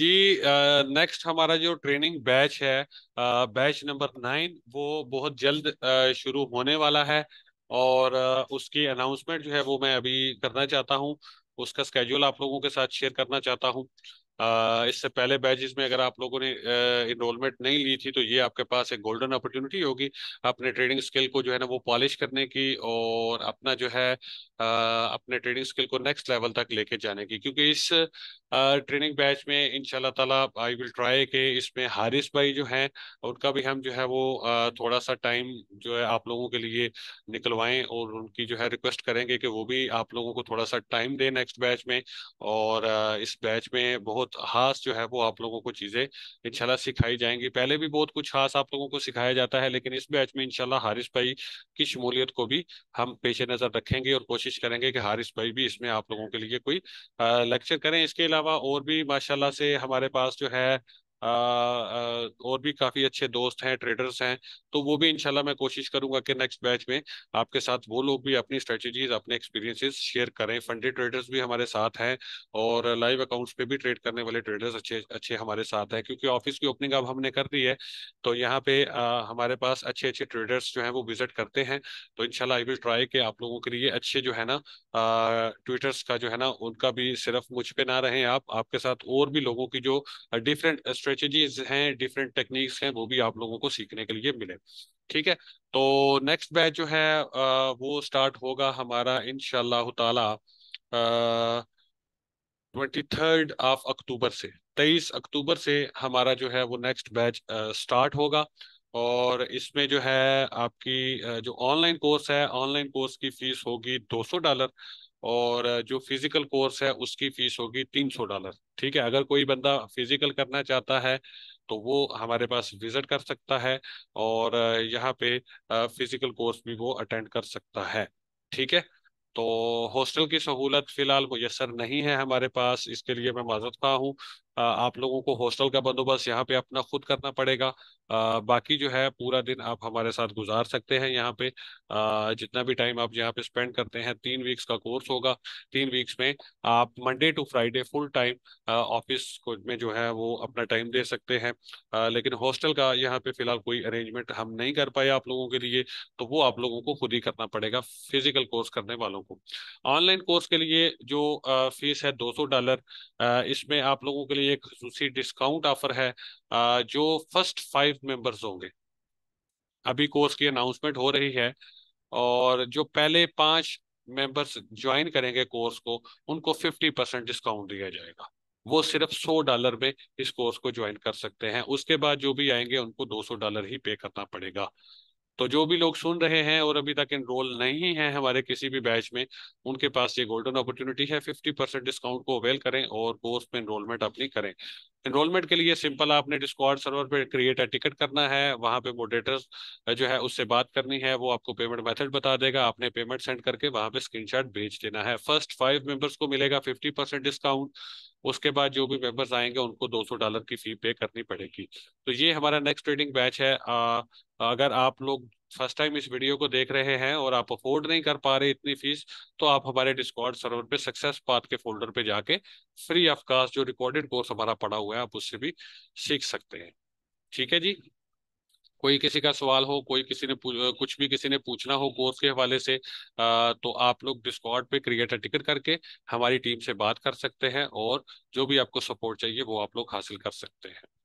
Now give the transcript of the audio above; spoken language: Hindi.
जी नेक्स्ट हमारा जो ट्रेनिंग बैच है बैच नंबर नाइन वो बहुत जल्द शुरू होने वाला है और उसकी अनाउंसमेंट जो है वो मैं अभी करना चाहता हूँ उसका स्केड्यूल आप लोगों के साथ शेयर करना चाहता हूँ इससे पहले बैचेस में अगर आप लोगों ने इनरोलमेंट नहीं ली थी तो ये आपके पास एक गोल्डन अपॉर्चुनिटी होगी अपने ट्रेडिंग स्किल को जो है ना वो पॉलिश करने की और अपना जो है अपने ट्रेडिंग स्किल को नेक्स्ट लेवल तक लेके जाने की क्योंकि इस ट्रेनिंग बैच में इन तला आई विल ट्राई के इसमें हारिस भाई जो हैं उनका भी हम जो है वो थोड़ा सा टाइम जो है आप लोगों के लिए निकलवाएं और उनकी जो है रिक्वेस्ट करेंगे कि वो भी आप लोगों को थोड़ा सा टाइम दें नेक्स्ट बैच में और इस बैच में बहुत खास जो है वो आप लोगों को चीज़ें इनशाला सिखाई जाएंगी पहले भी बहुत कुछ खास आप लोगों को सिखाया जाता है लेकिन इस बैच में इनशाला हारिस भाई की शमूलियत को भी हम पेश नज़र रखेंगे और कोशिश करेंगे कि हारिस भाई भी इसमें आप लोगों के लिए कोई लेक्चर करें इसके अलावा अलावा और भी माशाल्लाह से हमारे पास जो है और भी काफी अच्छे दोस्त हैं ट्रेडर्स हैं तो वो भी इनशाला मैं कोशिश करूंगा कि नेक्स्ट बैच में आपके साथ वो लोग भी अपनी स्ट्रेटजीज अपने एक्सपीरियंसेस शेयर करें फंडेड ट्रेडर्स भी हमारे साथ हैं और लाइव अकाउंट्स पे भी ट्रेड करने वाले ट्रेडर्स अच्छे अच्छे हमारे साथ हैं क्योंकि ऑफिस की ओपनिंग अब हमने कर दी है तो यहाँ पे आ, हमारे पास अच्छे अच्छे ट्रेडर्स जो है वो विजिट करते हैं तो इनशाला आई विल ट्राई के आप लोगों के लिए अच्छे जो है ना ट्विटर्स का जो है ना उनका भी सिर्फ मुझ पर ना रहे आप आपके साथ और भी लोगों की जो डिफरेंट स्ट्रेटजीज हैं डिफरेंट टेक्निक्स हैं वो भी आप लोगों को सीखने के लिए मिले ठीक है तो नेक्स्ट बैच जो है आ, वो स्टार्ट होगा हमारा इन शाह ट्वेंटी थर्ड ऑफ अक्टूबर से तेईस अक्टूबर से हमारा जो है वो नेक्स्ट बैच स्टार्ट होगा और इसमें जो है आपकी जो ऑनलाइन कोर्स है ऑनलाइन कोर्स की फीस होगी 200 डॉलर और जो फिजिकल कोर्स है उसकी फीस होगी तीन सौ डॉलर ठीक है अगर कोई बंदा फिजिकल करना चाहता है तो वो हमारे पास विजिट कर सकता है और यहाँ पे फिजिकल कोर्स भी वो अटेंड कर सकता है ठीक है तो हॉस्टल की सहूलत फिलहाल मुयसर नहीं है हमारे पास इसके लिए मैं माजत खा हूँ आप लोगों को हॉस्टल का बंदोबस्त यहाँ पे अपना खुद करना पड़ेगा बाकी जो है पूरा दिन आप हमारे साथ गुजार सकते हैं यहाँ पे जितना भी टाइम आप यहाँ पे स्पेंड करते हैं तीन वीक्स का कोर्स होगा तीन वीक्स में आप Monday to Friday full time office में जो है वो अपना टाइम दे सकते हैं लेकिन हॉस्टल का यहाँ पे फिलहाल कोई अरेंजमेंट हम नहीं कर पाए आप लोगों के लिए तो वो आप लोगों को खुद ही करना पड़ेगा फिजिकल कोर्स करने वालों को ऑनलाइन कोर्स के लिए जो फीस है दो डॉलर इसमें आप लोगों के लिए लिए एक खसूसी डिस्काउंट ऑफर है जो फर्स्ट फाइव मेंबर्स होंगे अभी कोर्स की अनाउंसमेंट हो रही है और जो पहले पांच मेंबर्स ज्वाइन करेंगे कोर्स को उनको फिफ्टी परसेंट डिस्काउंट दिया जाएगा वो सिर्फ सौ डॉलर में इस कोर्स को ज्वाइन कर सकते हैं उसके बाद जो भी आएंगे उनको दो डॉलर ही पे करना पड़ेगा तो जो भी लोग सुन रहे हैं और अभी तक इनरोल नहीं है हमारे किसी भी बैच में उनके पास ये गोल्डन अपॉर्चुनिटी है फिफ्टी परसेंट डिस्काउंट को अवेल करें और कोर्स में इनरोलमेंट अपनी करें इनरोलमेंट के लिए सिंपल आपने डिस्कॉर्ड सर्वर पे क्रिएट अ टिकट करना है वहां पे मोडेटर्स जो है उससे बात करनी है वो आपको पेमेंट मेथड बता देगा आपने पेमेंट सेंड करके वहां पे स्क्रीनशॉट भेज देना है फर्स्ट फाइव मेंबर्स को मिलेगा फिफ्टी परसेंट डिस्काउंट उसके बाद जो भी मेंबर्स आएंगे उनको 200 डॉलर की फी पे करनी पड़ेगी तो ये हमारा नेक्स्ट ट्रेडिंग बैच है अगर आप लोग फर्स्ट टाइम इस वीडियो को देख रहे हैं और आप अफोर्ड नहीं कर पा रहे इतनी फीस तो आप हमारे डिस्कॉर्ड सर्वर पे सक्सेस पाथ के फोल्डर पे जाके फ्री ऑफ कास्ट जो रिकॉर्डेड कोर्स हमारा पड़ा हुआ है आप उससे भी सीख सकते हैं ठीक है जी कोई किसी का सवाल हो कोई किसी ने कुछ भी किसी ने पूछना हो कोर्स के हवाले से आ, तो आप लोग डिस्कॉर्ड पे क्रिएटर टिकट करके हमारी टीम से बात कर सकते हैं और जो भी आपको सपोर्ट चाहिए वो आप लोग हासिल कर सकते हैं